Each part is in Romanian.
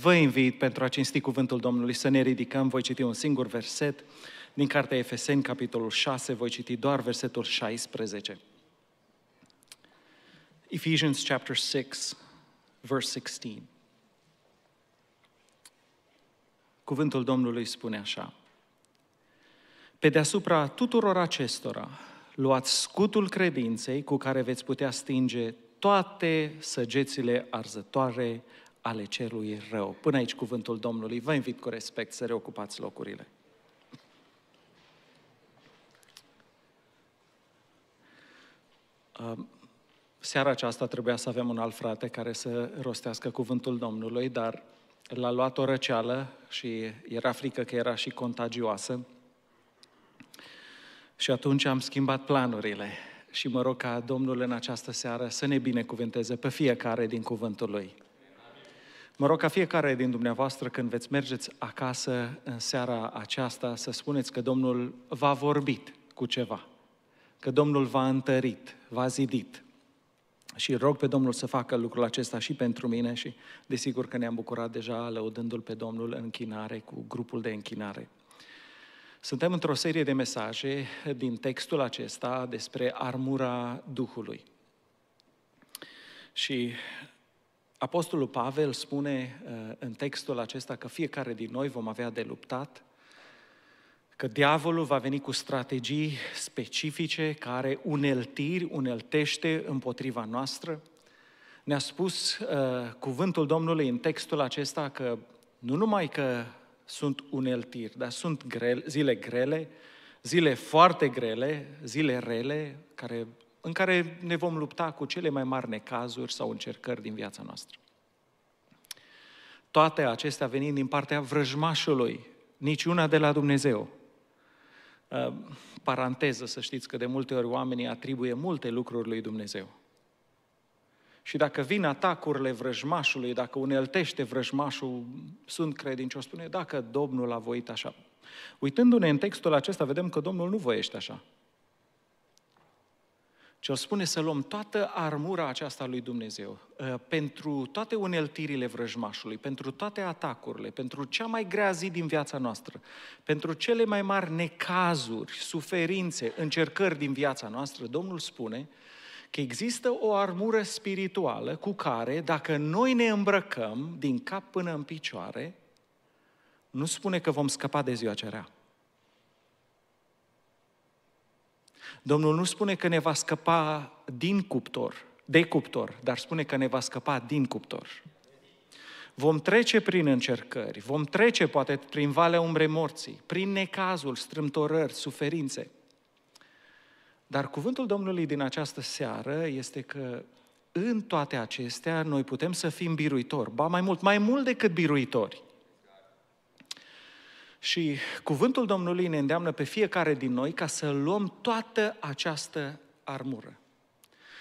Vă invit pentru a cinsti cuvântul Domnului să ne ridicăm. Voi citi un singur verset din Cartea Efeseni, capitolul 6. Voi citi doar versetul 16. Ephesians chapter 6, verse 16. Cuvântul Domnului spune așa. Pe deasupra tuturor acestora, luați scutul credinței cu care veți putea stinge toate săgețile arzătoare ale celui rău. Până aici cuvântul Domnului. Vă invit cu respect să reocupați locurile. Seara aceasta trebuia să avem un alt frate care să rostească cuvântul Domnului, dar l-a luat o răceală și era frică că era și contagioasă. Și atunci am schimbat planurile și mă rog ca Domnul în această seară să ne binecuvânteze pe fiecare din cuvântul Lui. Mă rog ca fiecare din dumneavoastră, când veți mergeți acasă în seara aceasta, să spuneți că Domnul v-a vorbit cu ceva, că Domnul v-a întărit, v-a zidit. Și rog pe Domnul să facă lucrul acesta și pentru mine și desigur că ne-am bucurat deja lăudându-L pe Domnul în închinare, cu grupul de închinare. Suntem într-o serie de mesaje din textul acesta despre armura Duhului. Și Apostolul Pavel spune uh, în textul acesta că fiecare din noi vom avea de luptat, că diavolul va veni cu strategii specifice care uneltiri, uneltește împotriva noastră. Ne-a spus uh, cuvântul Domnului în textul acesta că nu numai că sunt uneltiri, dar sunt grele, zile grele, zile foarte grele, zile rele, care în care ne vom lupta cu cele mai mari necazuri sau încercări din viața noastră. Toate acestea venind din partea vrăjmașului, niciuna de la Dumnezeu. Uh, paranteză, să știți că de multe ori oamenii atribuie multe lucruri lui Dumnezeu. Și dacă vin atacurile vrăjmașului, dacă uneltește vrăjmașul, sunt credincios, spune, dacă Domnul a voit așa. Uitându-ne în textul acesta, vedem că Domnul nu voiește așa ce o spune să luăm toată armura aceasta lui Dumnezeu, ă, pentru toate uneltirile vrăjmașului, pentru toate atacurile, pentru cea mai grea zi din viața noastră, pentru cele mai mari necazuri, suferințe, încercări din viața noastră, Domnul spune că există o armură spirituală cu care, dacă noi ne îmbrăcăm din cap până în picioare, nu spune că vom scăpa de ziua cerea Domnul nu spune că ne va scăpa din cuptor, de cuptor, dar spune că ne va scăpa din cuptor. Vom trece prin încercări, vom trece poate prin valea umbrei morții, prin necazul, strâmtorări, suferințe. Dar cuvântul Domnului din această seară este că în toate acestea noi putem să fim biruitori, ba mai mult, mai mult decât biruitori. Și cuvântul Domnului ne îndeamnă pe fiecare din noi ca să luăm toată această armură.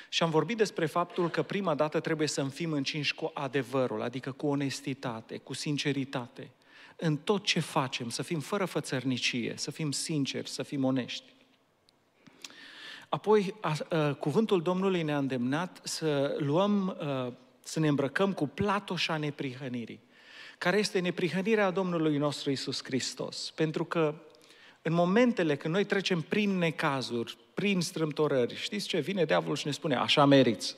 Și am vorbit despre faptul că prima dată trebuie să fim încinși cu adevărul, adică cu onestitate, cu sinceritate, în tot ce facem, să fim fără fățărnicie, să fim sinceri, să fim onești. Apoi, a, a, cuvântul Domnului ne-a îndemnat să luăm, a, să ne îmbrăcăm cu platoșa neprihănirii care este neprihănirea Domnului nostru Isus Hristos. Pentru că în momentele când noi trecem prin necazuri, prin strâmtorări, știți ce? Vine diavolul și ne spune, așa meriți.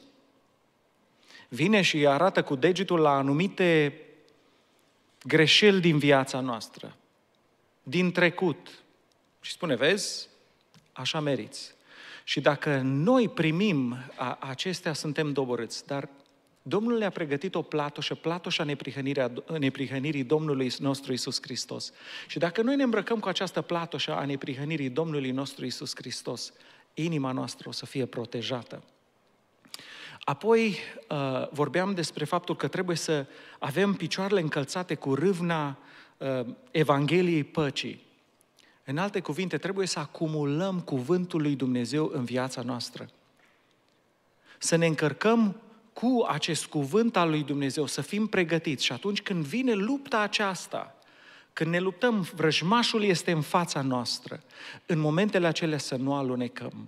Vine și arată cu degetul la anumite greșeli din viața noastră, din trecut. Și spune, vezi, așa meriți. Și dacă noi primim a, acestea, suntem doborâți. Dar Domnul le-a pregătit o platoșă, platoșa neprihănirii Domnului nostru Isus Hristos. Și dacă noi ne îmbrăcăm cu această platoșă a neprihănirii Domnului nostru Isus Hristos, inima noastră o să fie protejată. Apoi uh, vorbeam despre faptul că trebuie să avem picioarele încălțate cu râvna uh, Evangheliei păcii. În alte cuvinte, trebuie să acumulăm cuvântul lui Dumnezeu în viața noastră. Să ne încărcăm cu acest cuvânt al lui Dumnezeu, să fim pregătiți. Și atunci când vine lupta aceasta, când ne luptăm, vrăjmașul este în fața noastră, în momentele acelea să nu alunecăm.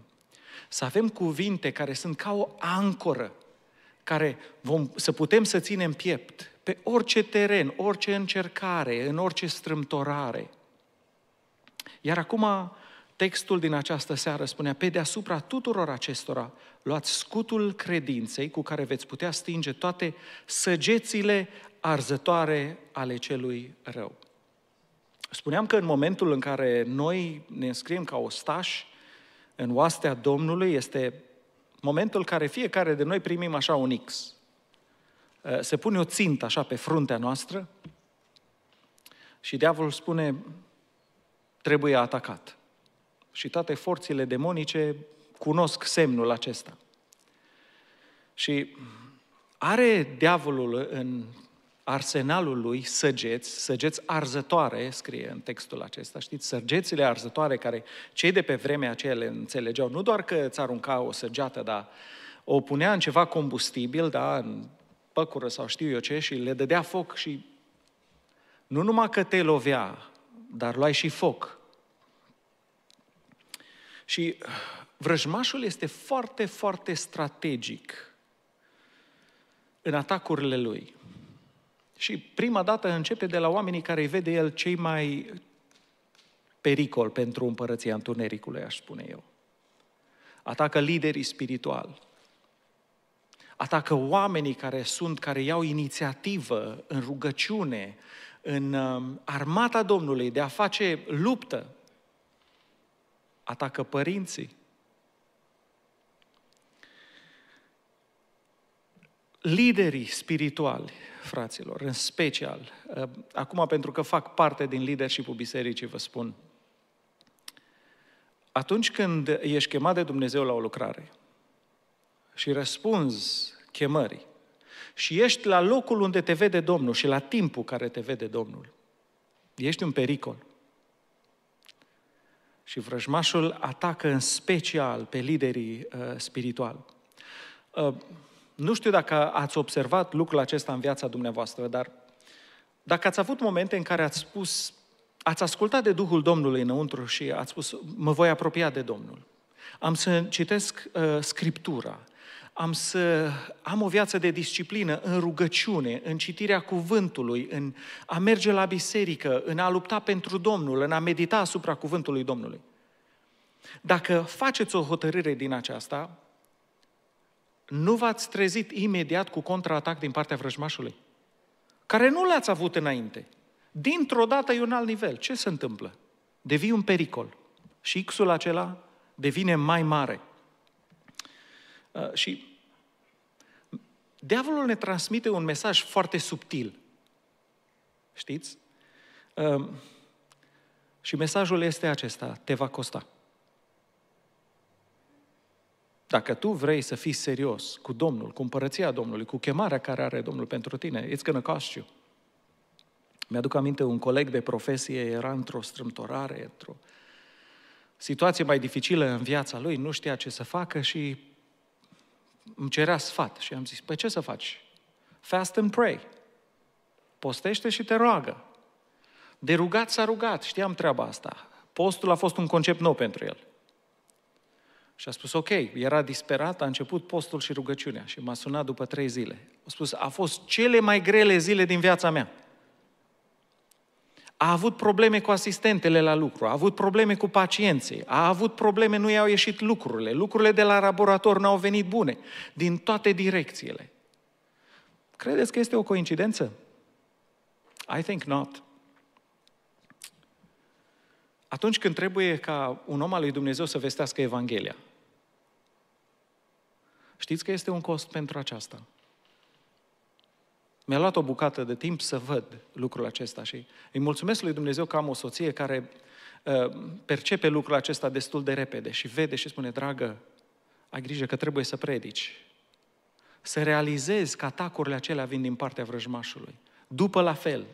Să avem cuvinte care sunt ca o ancoră, care vom, să putem să ținem piept pe orice teren, orice încercare, în orice strâmtorare. Iar acum textul din această seară spunea, pe deasupra tuturor acestora, luați scutul credinței cu care veți putea stinge toate săgețile arzătoare ale celui rău. Spuneam că în momentul în care noi ne înscriem ca ostași în oastea Domnului, este momentul care fiecare de noi primim așa un X. Eh, se pune o țintă așa pe fruntea noastră și diavolul spune, trebuie atacat. Și toate forțele demonice cunosc semnul acesta. Și are diavolul în arsenalul lui săgeți, săgeți arzătoare, scrie în textul acesta, știți, săgețile arzătoare care cei de pe vremea aceea le înțelegeau, nu doar că îți arunca o săgeată, dar o punea în ceva combustibil, da, în păcură sau știu eu ce, și le dădea foc și nu numai că te lovea, dar luai și foc. Și Vrăjmașul este foarte, foarte strategic în atacurile lui. Și prima dată începe de la oamenii care îi vede el cei mai pericol pentru împărăția întunericului, aș spune eu. Atacă liderii spirituali. Atacă oamenii care sunt, care iau inițiativă în rugăciune, în um, armata Domnului de a face luptă. Atacă părinții liderii spirituali, fraților, în special, eh, acum pentru că fac parte din leadership-ul bisericii, vă spun, atunci când ești chemat de Dumnezeu la o lucrare și răspunzi chemării și ești la locul unde te vede Domnul și la timpul care te vede Domnul, ești un pericol. Și vrăjmașul atacă în special pe liderii uh, spirituali. Uh, nu știu dacă ați observat lucrul acesta în viața dumneavoastră, dar dacă ați avut momente în care ați spus, ați ascultat de Duhul Domnului înăuntru și ați spus, mă voi apropia de Domnul. Am să citesc uh, Scriptura, am să am o viață de disciplină în rugăciune, în citirea cuvântului, în a merge la biserică, în a lupta pentru Domnul, în a medita asupra cuvântului Domnului. Dacă faceți o hotărâre din aceasta, nu v-ați trezit imediat cu contraatac din partea vrăjmașului, care nu l-ați avut înainte. Dintr-o dată e un alt nivel. Ce se întâmplă? Devii un pericol. Și X-ul acela devine mai mare. Uh, și diavolul ne transmite un mesaj foarte subtil. Știți? Uh, și mesajul este acesta, te va costa. Dacă tu vrei să fii serios cu Domnul, cu împărăția Domnului, cu chemarea care are Domnul pentru tine, it's gonna cost you. Mi-aduc aminte, un coleg de profesie era într-o strâmtorare, într-o situație mai dificilă în viața lui, nu știa ce să facă și îmi cerea sfat. Și am zis, păi ce să faci? Fast and pray. Postește și te roagă. De rugat s-a rugat, știam treaba asta. Postul a fost un concept nou pentru el. Și a spus, ok, era disperat, a început postul și rugăciunea și m-a sunat după trei zile. A spus, a fost cele mai grele zile din viața mea. A avut probleme cu asistentele la lucru, a avut probleme cu pacienții, a avut probleme, nu i-au ieșit lucrurile, lucrurile de la laborator n-au venit bune, din toate direcțiile. Credeți că este o coincidență? I think not. Atunci când trebuie ca un om al lui Dumnezeu să vestească Evanghelia, Știți că este un cost pentru aceasta. Mi-a luat o bucată de timp să văd lucrul acesta și îi mulțumesc lui Dumnezeu că am o soție care uh, percepe lucrul acesta destul de repede și vede și spune, dragă, ai grijă că trebuie să predici. Să realizezi că atacurile acelea vin din partea vrăjmașului. După la fel.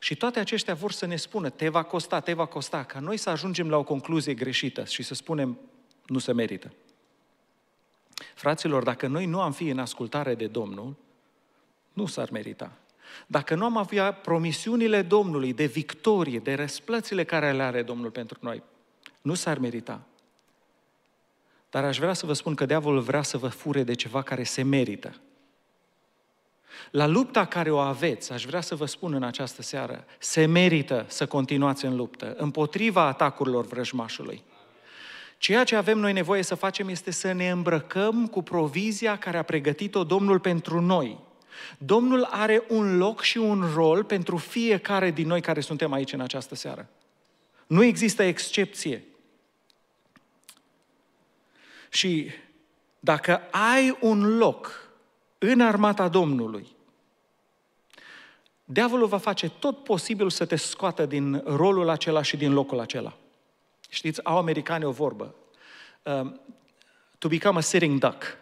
Și toate aceștia vor să ne spună, te va costa, te va costa, ca noi să ajungem la o concluzie greșită și să spunem, nu se merită. Fraților, dacă noi nu am fi în ascultare de Domnul, nu s-ar merita. Dacă nu am avea promisiunile Domnului de victorie, de răsplățile care le are Domnul pentru noi, nu s-ar merita. Dar aș vrea să vă spun că diavolul vrea să vă fure de ceva care se merită. La lupta care o aveți, aș vrea să vă spun în această seară, se merită să continuați în luptă împotriva atacurilor vrăjmașului. Ceea ce avem noi nevoie să facem este să ne îmbrăcăm cu provizia care a pregătit-o Domnul pentru noi. Domnul are un loc și un rol pentru fiecare din noi care suntem aici în această seară. Nu există excepție. Și dacă ai un loc în armata Domnului, diavolul va face tot posibil să te scoată din rolul acela și din locul acela. Știți, au americani o vorbă. Um, to become a sitting duck.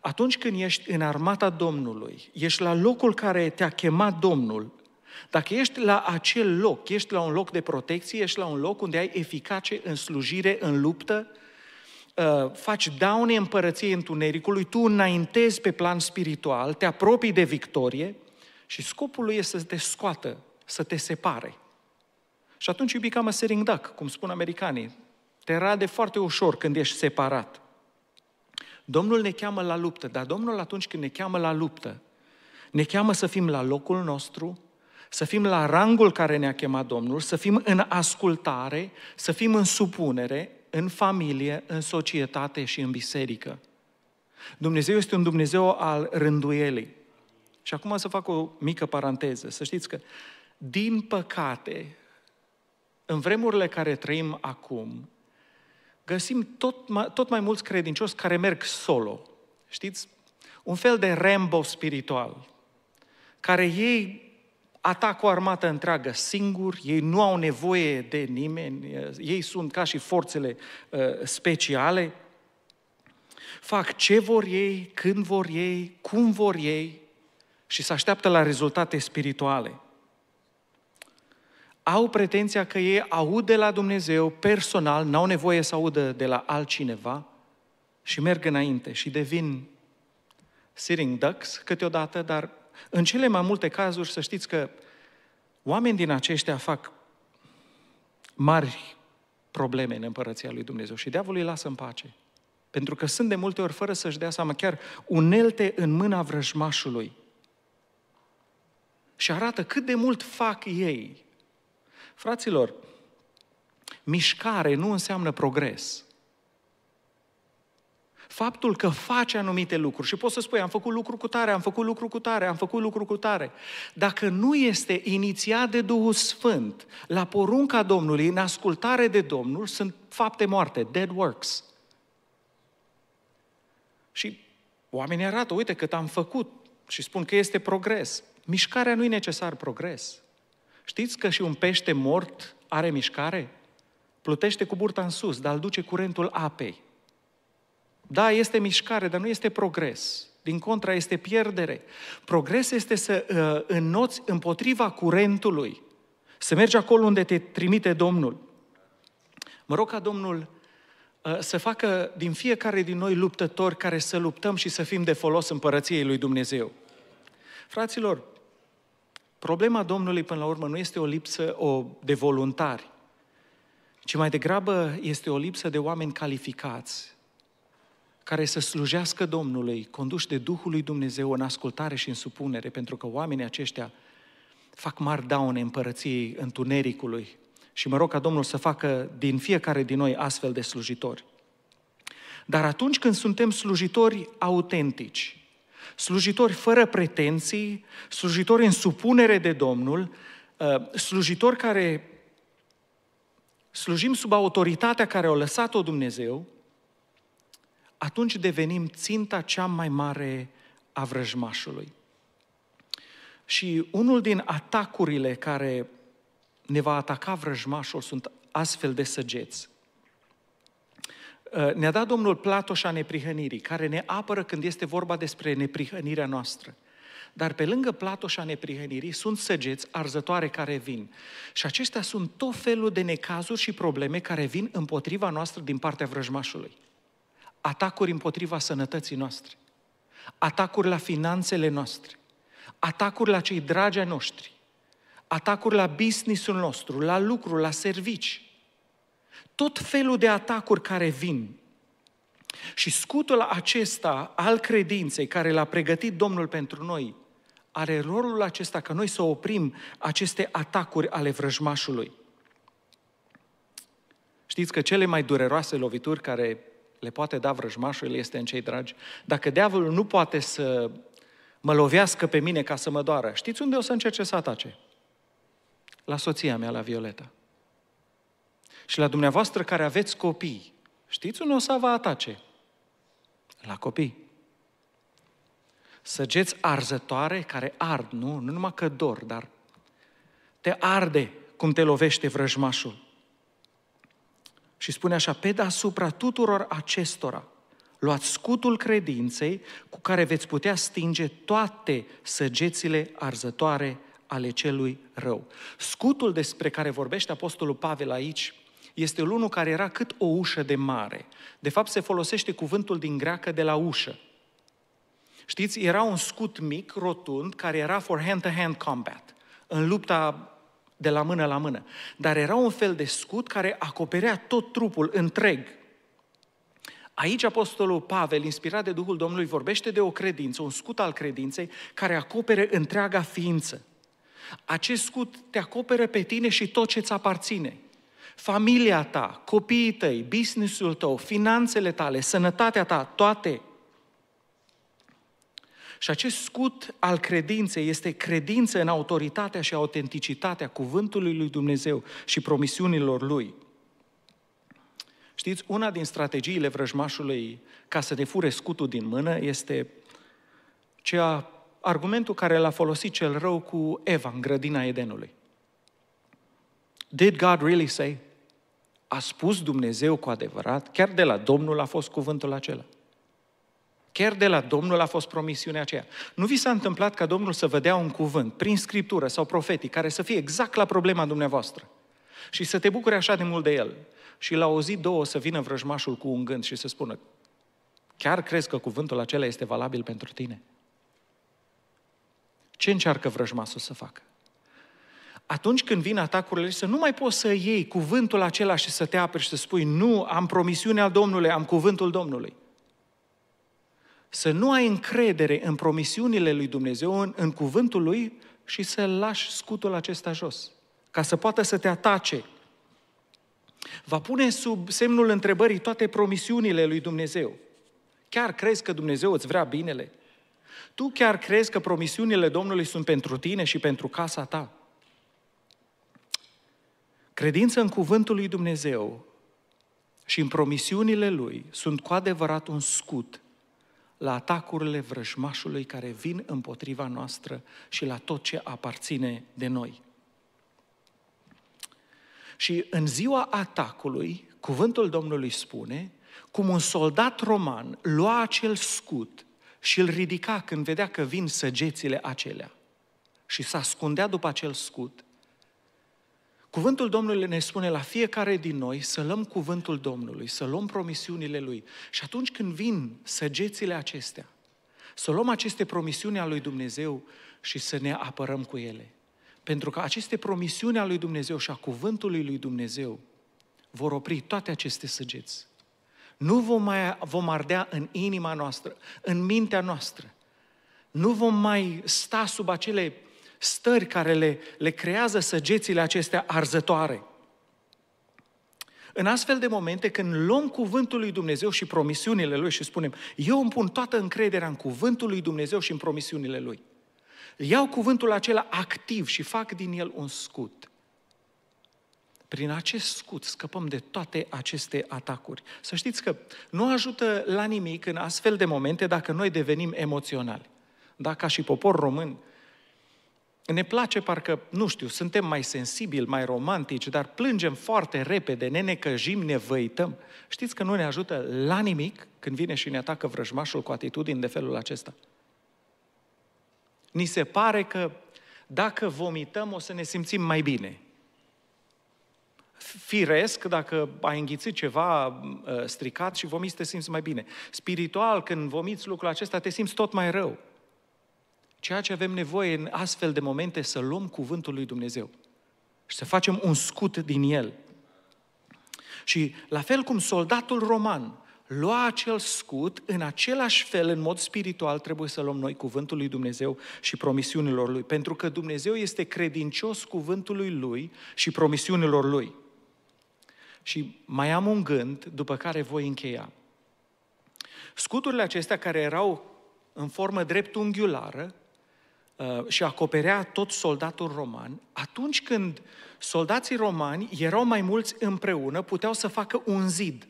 Atunci când ești în armata Domnului, ești la locul care te-a chemat Domnul, dacă ești la acel loc, ești la un loc de protecție, ești la un loc unde ai eficace în slujire, în luptă, uh, faci daune împărăției întunericului, tu înaintezi pe plan spiritual, te apropii de victorie și scopul lui este să te scoată, să te separe. Și atunci you become a sitting duck, cum spun americanii. Te rade foarte ușor când ești separat. Domnul ne cheamă la luptă, dar Domnul atunci când ne cheamă la luptă, ne cheamă să fim la locul nostru, să fim la rangul care ne-a chemat Domnul, să fim în ascultare, să fim în supunere, în familie, în societate și în biserică. Dumnezeu este un Dumnezeu al rânduielii. Și acum să fac o mică paranteză. Să știți că, din păcate, în vremurile care trăim acum, găsim tot mai, tot mai mulți credincioși care merg solo. Știți? Un fel de Rambo spiritual, care ei atac o armată întreagă singuri, ei nu au nevoie de nimeni, ei sunt ca și forțele uh, speciale, fac ce vor ei, când vor ei, cum vor ei și se așteaptă la rezultate spirituale au pretenția că ei aud de la Dumnezeu personal, n-au nevoie să audă de la altcineva și merg înainte și devin sitting ducks câteodată, dar în cele mai multe cazuri să știți că oameni din aceștia fac mari probleme în împărăția lui Dumnezeu și diavolul îi lasă în pace. Pentru că sunt de multe ori fără să-și dea seama, chiar unelte în mâna vrăjmașului. Și arată cât de mult fac ei Fraților, mișcare nu înseamnă progres. Faptul că faci anumite lucruri și poți să spui, am făcut lucru cu tare, am făcut lucru cu tare, am făcut lucru cu tare. Dacă nu este inițiat de Duhul Sfânt, la porunca Domnului, în ascultare de Domnul, sunt fapte moarte, dead works. Și oamenii arată, uite cât am făcut și spun că este progres. Mișcarea nu e necesar progres. Știți că și un pește mort are mișcare? Plutește cu burta în sus, dar îl duce curentul apei. Da, este mișcare, dar nu este progres. Din contra, este pierdere. Progres este să uh, înnoți împotriva curentului, să mergi acolo unde te trimite Domnul. Mă rog ca Domnul uh, să facă din fiecare din noi luptători care să luptăm și să fim de folos împărăției lui Dumnezeu. Fraților, Problema Domnului, până la urmă, nu este o lipsă o, de voluntari, ci mai degrabă este o lipsă de oameni calificați, care să slujească Domnului, conduși de Duhul lui Dumnezeu în ascultare și în supunere, pentru că oamenii aceștia fac mari daune împărăției întunericului. Și mă rog ca Domnul să facă din fiecare din noi astfel de slujitori. Dar atunci când suntem slujitori autentici, slujitori fără pretenții, slujitori în supunere de Domnul, uh, slujitori care slujim sub autoritatea care a lăsat-o Dumnezeu, atunci devenim ținta cea mai mare a vrăjmașului. Și unul din atacurile care ne va ataca vrăjmașul sunt astfel de săgeți. Uh, ne-a dat Domnul platoșa neprihănirii, care ne apără când este vorba despre neprihănirea noastră. Dar pe lângă platoșa neprihănirii sunt săgeți arzătoare care vin. Și acestea sunt tot felul de necazuri și probleme care vin împotriva noastră din partea vrăjmașului. Atacuri împotriva sănătății noastre, atacuri la finanțele noastre, atacuri la cei dragi ai noștri, atacuri la business-ul nostru, la lucru, la servici, tot felul de atacuri care vin. Și scutul acesta al credinței care l-a pregătit Domnul pentru noi are rolul acesta că noi să oprim aceste atacuri ale vrăjmașului. Știți că cele mai dureroase lovituri care le poate da vrăjmașul este în cei dragi. Dacă diavolul nu poate să mă lovească pe mine ca să mă doară, știți unde o să încerce să atace? La soția mea, la Violeta. Și la dumneavoastră care aveți copii, știți unde o să vă atace? La copii. Săgeți arzătoare care ard, nu? Nu numai că dor, dar te arde cum te lovește vrăjmașul. Și spune așa, pe deasupra tuturor acestora, luați scutul credinței cu care veți putea stinge toate săgețile arzătoare ale celui rău. Scutul despre care vorbește Apostolul Pavel aici este unul care era cât o ușă de mare. De fapt, se folosește cuvântul din greacă de la ușă. Știți, era un scut mic, rotund, care era for hand-to-hand combat, în lupta de la mână la mână. Dar era un fel de scut care acoperea tot trupul întreg. Aici Apostolul Pavel, inspirat de Duhul Domnului, vorbește de o credință, un scut al credinței, care acopere întreaga ființă. Acest scut te acoperă pe tine și tot ce ți aparține familia ta, copiii tăi, businessul tău, finanțele tale, sănătatea ta, toate. Și acest scut al credinței este credință în autoritatea și autenticitatea cuvântului lui Dumnezeu și promisiunilor lui. Știți, una din strategiile vrăjmașului ca să ne fure scutul din mână este ceea, argumentul care l-a folosit cel rău cu Eva în grădina Edenului. Did God really say? a spus Dumnezeu cu adevărat, chiar de la Domnul a fost cuvântul acela. Chiar de la Domnul a fost promisiunea aceea. Nu vi s-a întâmplat ca Domnul să vă dea un cuvânt prin scriptură sau profetic care să fie exact la problema dumneavoastră și să te bucuri așa de mult de el și la o zi, două, să vină vrăjmașul cu un gând și să spună chiar crezi că cuvântul acela este valabil pentru tine? Ce încearcă vrăjmașul să facă? atunci când vin atacurile, să nu mai poți să iei cuvântul acela și să te aperi și să spui nu, am promisiunea Domnului, am cuvântul Domnului. Să nu ai încredere în promisiunile lui Dumnezeu, în, în cuvântul lui și să lași scutul acesta jos, ca să poată să te atace. Va pune sub semnul întrebării toate promisiunile lui Dumnezeu. Chiar crezi că Dumnezeu îți vrea binele? Tu chiar crezi că promisiunile Domnului sunt pentru tine și pentru casa ta? Credința în cuvântul lui Dumnezeu și în promisiunile lui sunt cu adevărat un scut la atacurile vrăjmașului care vin împotriva noastră și la tot ce aparține de noi. Și în ziua atacului, cuvântul Domnului spune cum un soldat roman lua acel scut și îl ridica când vedea că vin săgețile acelea și s ascundea după acel scut Cuvântul Domnului ne spune la fiecare din noi să luăm cuvântul Domnului, să luăm promisiunile Lui. Și atunci când vin săgețile acestea, să luăm aceste promisiuni ale lui Dumnezeu și să ne apărăm cu ele. Pentru că aceste promisiuni ale lui Dumnezeu și a cuvântului lui Dumnezeu vor opri toate aceste săgeți. Nu vom, mai, vom ardea în inima noastră, în mintea noastră. Nu vom mai sta sub acele stări care le, le creează săgețile acestea arzătoare. În astfel de momente, când luăm cuvântul lui Dumnezeu și promisiunile Lui și spunem, eu îmi pun toată încrederea în cuvântul lui Dumnezeu și în promisiunile Lui. Iau cuvântul acela activ și fac din el un scut. Prin acest scut scăpăm de toate aceste atacuri. Să știți că nu ajută la nimic în astfel de momente dacă noi devenim emoționali. Dacă ca și popor român ne place parcă, nu știu, suntem mai sensibili, mai romantici, dar plângem foarte repede, ne necăjim, ne văităm. Știți că nu ne ajută la nimic când vine și ne atacă vrăjmașul cu atitudini de felul acesta. Ni se pare că dacă vomităm o să ne simțim mai bine. Firesc, dacă ai înghițit ceva ă, stricat și vomiți, te simți mai bine. Spiritual, când vomiți lucrul acesta, te simți tot mai rău. Ceea ce avem nevoie în astfel de momente să luăm cuvântul lui Dumnezeu și să facem un scut din el. Și la fel cum soldatul roman lua acel scut, în același fel, în mod spiritual, trebuie să luăm noi cuvântul lui Dumnezeu și promisiunilor lui. Pentru că Dumnezeu este credincios cuvântului lui și promisiunilor lui. Și mai am un gând după care voi încheia. Scuturile acestea care erau în formă dreptunghiulară, Uh, și acoperea tot soldatul roman, atunci când soldații romani erau mai mulți împreună, puteau să facă un zid.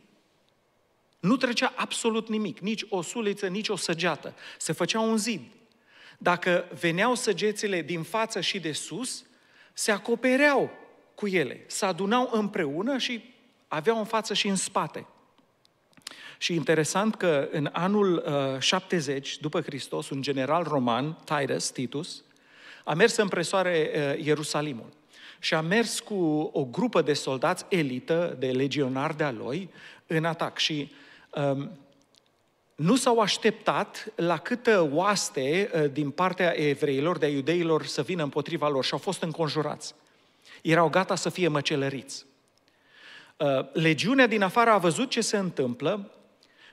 Nu trecea absolut nimic, nici o suliță, nici o săgeată. Se făcea un zid. Dacă veneau săgețile din față și de sus, se acopereau cu ele, se adunau împreună și aveau în față și în spate. Și interesant că în anul uh, 70 după Hristos, un general roman, Titus, Titus, a mers să împresoare uh, Ierusalimul. Și a mers cu o grupă de soldați elită, de legionari de-a lui, în atac. Și um, nu s-au așteptat la câtă oaste uh, din partea evreilor, de iudeilor, să vină împotriva lor și au fost înconjurați. Erau gata să fie măcelăriți. Uh, legiunea din afară a văzut ce se întâmplă,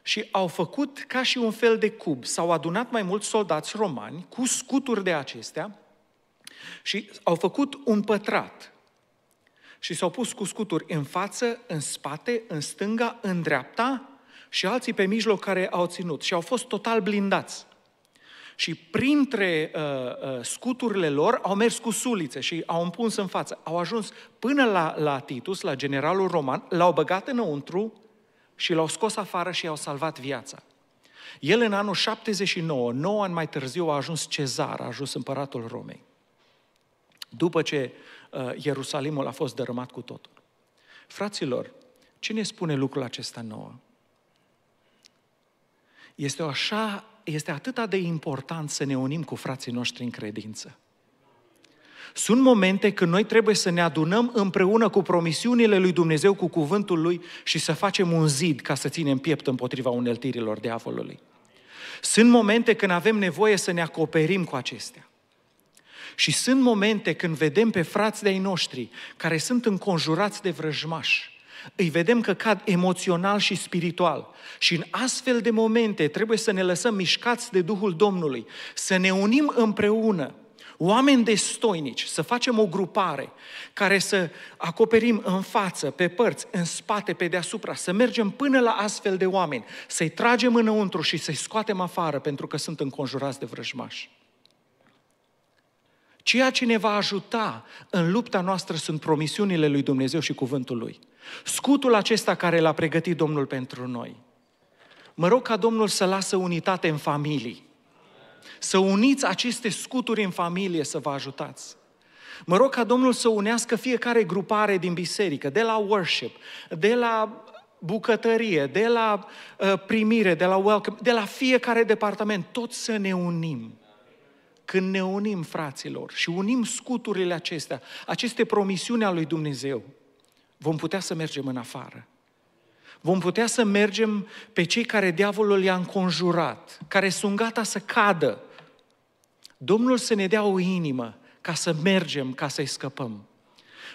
și au făcut ca și un fel de cub. S-au adunat mai mulți soldați romani cu scuturi de acestea și au făcut un pătrat. Și s-au pus cu scuturi în față, în spate, în stânga, în dreapta și alții pe mijloc care au ținut și au fost total blindați. Și printre uh, uh, scuturile lor au mers cu sulițe și au împuns în față. Au ajuns până la, la Titus, la generalul roman, l-au băgat înăuntru și l-au scos afară și i-au salvat viața. El în anul 79, 9 ani mai târziu, a ajuns cezar, a ajuns împăratul Romei. După ce uh, Ierusalimul a fost dărâmat cu totul. Fraților, cine spune lucrul acesta nouă? Este, o așa, este atâta de important să ne unim cu frații noștri în credință. Sunt momente când noi trebuie să ne adunăm împreună cu promisiunile lui Dumnezeu, cu cuvântul lui și să facem un zid ca să ținem piept împotriva uneltirilor diavolului. Sunt momente când avem nevoie să ne acoperim cu acestea. Și sunt momente când vedem pe frați ai noștri care sunt înconjurați de vrăjmași, îi vedem că cad emoțional și spiritual. Și în astfel de momente trebuie să ne lăsăm mișcați de Duhul Domnului, să ne unim împreună oameni destoinici, să facem o grupare care să acoperim în față, pe părți, în spate, pe deasupra, să mergem până la astfel de oameni, să-i tragem înăuntru și să-i scoatem afară pentru că sunt înconjurați de vrăjmași. Ceea ce ne va ajuta în lupta noastră sunt promisiunile lui Dumnezeu și cuvântul lui. Scutul acesta care l-a pregătit Domnul pentru noi. Mă rog ca Domnul să lasă unitate în familii să uniți aceste scuturi în familie să vă ajutați. Mă rog ca Domnul să unească fiecare grupare din biserică, de la worship, de la bucătărie, de la uh, primire, de la welcome, de la fiecare departament, tot să ne unim. Când ne unim, fraților, și unim scuturile acestea, aceste promisiuni ale lui Dumnezeu, vom putea să mergem în afară. Vom putea să mergem pe cei care diavolul i-a înconjurat, care sunt gata să cadă, Domnul să ne dea o inimă ca să mergem, ca să-i scăpăm.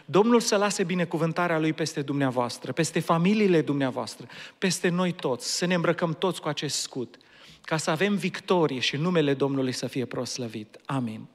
Domnul să lase binecuvântarea Lui peste dumneavoastră, peste familiile dumneavoastră, peste noi toți, să ne îmbrăcăm toți cu acest scut, ca să avem victorie și numele Domnului să fie proslăvit. Amin.